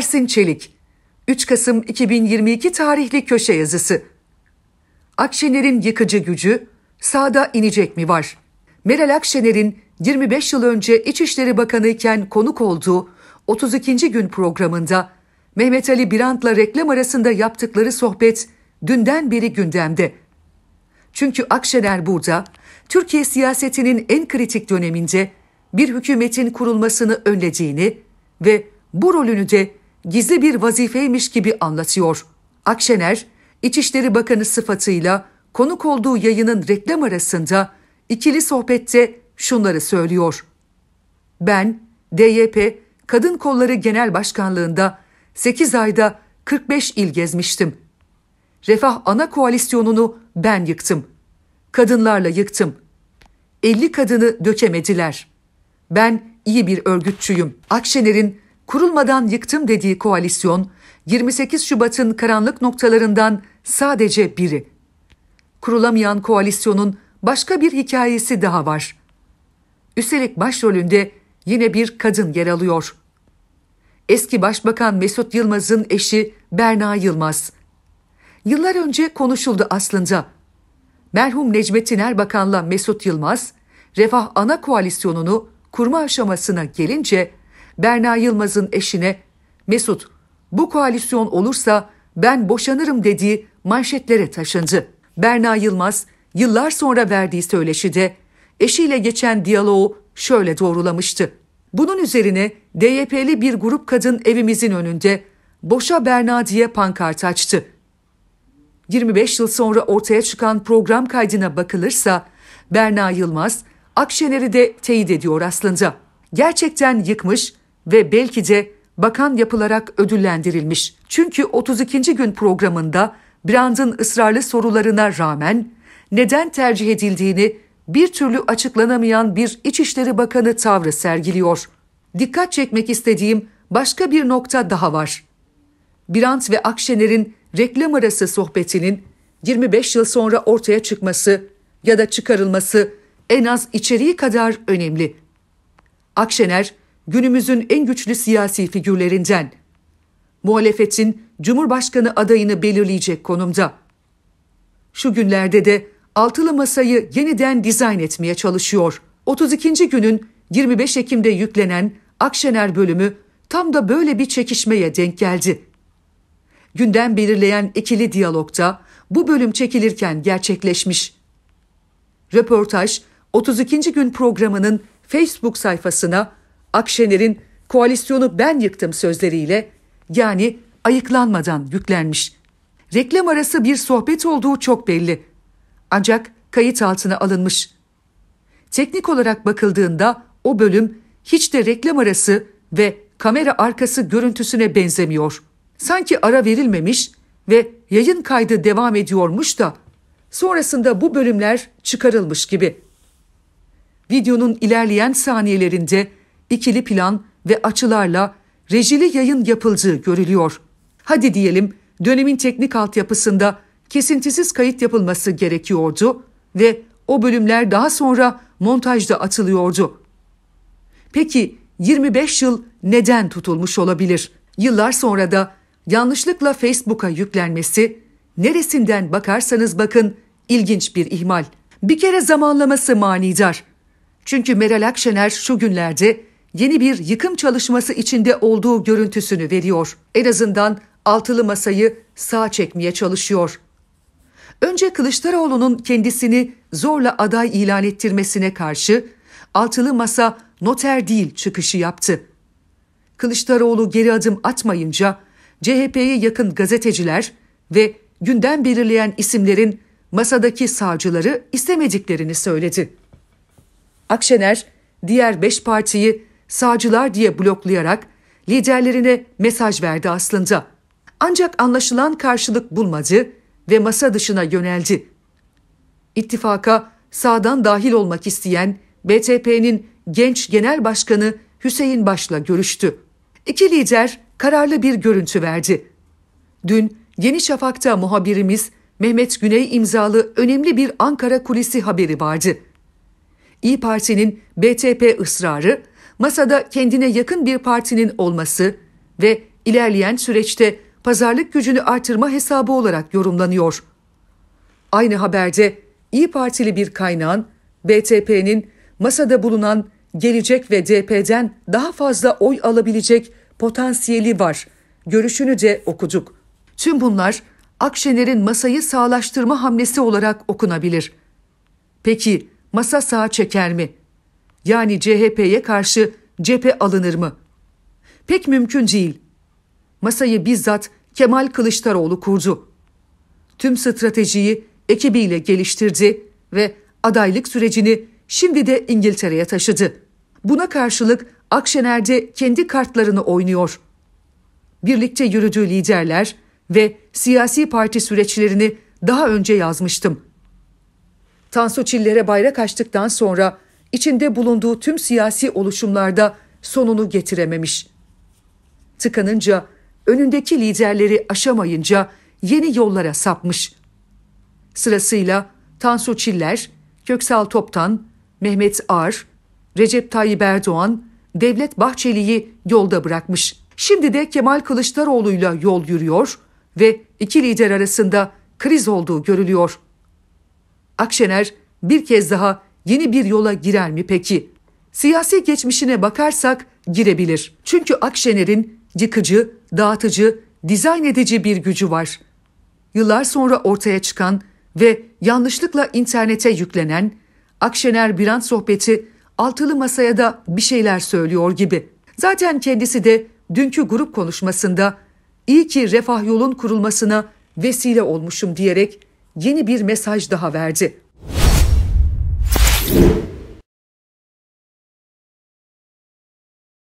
Ersin Çelik 3 Kasım 2022 tarihli köşe yazısı Akşener'in yıkıcı gücü sağda inecek mi var? Meral Akşener'in 25 yıl önce İçişleri Bakanı iken konuk olduğu 32. gün programında Mehmet Ali Birant'la reklam arasında yaptıkları sohbet dünden beri gündemde. Çünkü Akşener burada Türkiye siyasetinin en kritik döneminde bir hükümetin kurulmasını önlediğini ve bu rolünü de gizli bir vazifeymiş gibi anlatıyor. Akşener, İçişleri Bakanı sıfatıyla konuk olduğu yayının reklam arasında ikili sohbette şunları söylüyor. Ben, DYP, Kadın Kolları Genel Başkanlığı'nda 8 ayda 45 il gezmiştim. Refah ana koalisyonunu ben yıktım. Kadınlarla yıktım. 50 kadını dökemediler. Ben iyi bir örgütçüyüm. Akşener'in kurulmadan yıktım dediği koalisyon 28 Şubat'ın karanlık noktalarından sadece biri. Kurulamayan koalisyonun başka bir hikayesi daha var. Üstelik başrolünde yine bir kadın yer alıyor. Eski Başbakan Mesut Yılmaz'ın eşi Berna Yılmaz. Yıllar önce konuşuldu aslında. Merhum Necmettin Erbakan'la Mesut Yılmaz, Refah Ana Koalisyonunu kurma aşamasına gelince Berna Yılmaz'ın eşine Mesut bu koalisyon olursa ben boşanırım dediği manşetlere taşındı. Berna Yılmaz yıllar sonra verdiği söyleşide eşiyle geçen diyaloğu şöyle doğrulamıştı. Bunun üzerine DYP'li bir grup kadın evimizin önünde boşa Berna diye pankart açtı. 25 yıl sonra ortaya çıkan program kaydına bakılırsa Berna Yılmaz Akşener'i de teyit ediyor aslında. Gerçekten yıkmış ve belki de bakan yapılarak ödüllendirilmiş. Çünkü 32. gün programında Brand'ın ısrarlı sorularına rağmen neden tercih edildiğini bir türlü açıklanamayan bir İçişleri Bakanı tavrı sergiliyor. Dikkat çekmek istediğim başka bir nokta daha var. Brand ve Akşener'in reklam arası sohbetinin 25 yıl sonra ortaya çıkması ya da çıkarılması en az içeriği kadar önemli. Akşener günümüzün en güçlü siyasi figürlerinden. Muhalefetin Cumhurbaşkanı adayını belirleyecek konumda. Şu günlerde de altılı masayı yeniden dizayn etmeye çalışıyor. 32. günün 25 Ekim'de yüklenen Akşener bölümü tam da böyle bir çekişmeye denk geldi. Günden belirleyen ikili diyalogta bu bölüm çekilirken gerçekleşmiş. Röportaj 32. gün programının Facebook sayfasına Akşener'in koalisyonu ben yıktım sözleriyle yani ayıklanmadan yüklenmiş. Reklam arası bir sohbet olduğu çok belli. Ancak kayıt altına alınmış. Teknik olarak bakıldığında o bölüm hiç de reklam arası ve kamera arkası görüntüsüne benzemiyor. Sanki ara verilmemiş ve yayın kaydı devam ediyormuş da sonrasında bu bölümler çıkarılmış gibi. Videonun ilerleyen saniyelerinde ikili plan ve açılarla rejili yayın yapıldığı görülüyor. Hadi diyelim dönemin teknik altyapısında kesintisiz kayıt yapılması gerekiyordu ve o bölümler daha sonra montajda atılıyordu. Peki 25 yıl neden tutulmuş olabilir? Yıllar sonra da yanlışlıkla Facebook'a yüklenmesi neresinden bakarsanız bakın ilginç bir ihmal. Bir kere zamanlaması manidar. Çünkü Meral Akşener şu günlerde yeni bir yıkım çalışması içinde olduğu görüntüsünü veriyor. En azından altılı masayı sağ çekmeye çalışıyor. Önce Kılıçdaroğlu'nun kendisini zorla aday ilan ettirmesine karşı altılı masa noter değil çıkışı yaptı. Kılıçdaroğlu geri adım atmayınca CHP'ye yakın gazeteciler ve gündem belirleyen isimlerin masadaki sağcıları istemediklerini söyledi. Akşener diğer beş partiyi sağcılar diye bloklayarak liderlerine mesaj verdi aslında. Ancak anlaşılan karşılık bulmadı ve masa dışına yöneldi. İttifaka sağdan dahil olmak isteyen BTP'nin genç genel başkanı Hüseyin Baş'la görüştü. İki lider kararlı bir görüntü verdi. Dün Yeni Şafak'ta muhabirimiz Mehmet Güney imzalı önemli bir Ankara kulisi haberi vardı. İyi Parti'nin BTP ısrarı masada kendine yakın bir partinin olması ve ilerleyen süreçte pazarlık gücünü artırma hesabı olarak yorumlanıyor. Aynı haberde İyi Partili bir kaynağın BTP'nin masada bulunan Gelecek ve DP'den daha fazla oy alabilecek potansiyeli var. Görüşünü de okuduk. Tüm bunlar Akşener'in masayı sağlaştırma hamlesi olarak okunabilir. Peki masa sağa çeker mi?'' yani CHP'ye karşı cephe alınır mı? Pek mümkün değil. Masayı bizzat Kemal Kılıçdaroğlu kurdu. Tüm stratejiyi ekibiyle geliştirdi ve adaylık sürecini şimdi de İngiltere'ye taşıdı. Buna karşılık Akşener'de kendi kartlarını oynuyor. Birlikte yürüdüğü liderler ve siyasi parti süreçlerini daha önce yazmıştım. Tansu Çiller'e bayrak açtıktan sonra içinde bulunduğu tüm siyasi oluşumlarda sonunu getirememiş. Tıkanınca, önündeki liderleri aşamayınca yeni yollara sapmış. Sırasıyla Tansu Çiller, Köksal Toptan, Mehmet Ağar, Recep Tayyip Erdoğan, Devlet Bahçeli'yi yolda bırakmış. Şimdi de Kemal Kılıçdaroğlu'yla yol yürüyor ve iki lider arasında kriz olduğu görülüyor. Akşener bir kez daha yeni bir yola girer mi peki? Siyasi geçmişine bakarsak girebilir. Çünkü Akşener'in yıkıcı, dağıtıcı, dizayn edici bir gücü var. Yıllar sonra ortaya çıkan ve yanlışlıkla internete yüklenen Akşener Birant sohbeti altılı masaya da bir şeyler söylüyor gibi. Zaten kendisi de dünkü grup konuşmasında iyi ki refah yolun kurulmasına vesile olmuşum diyerek yeni bir mesaj daha verdi.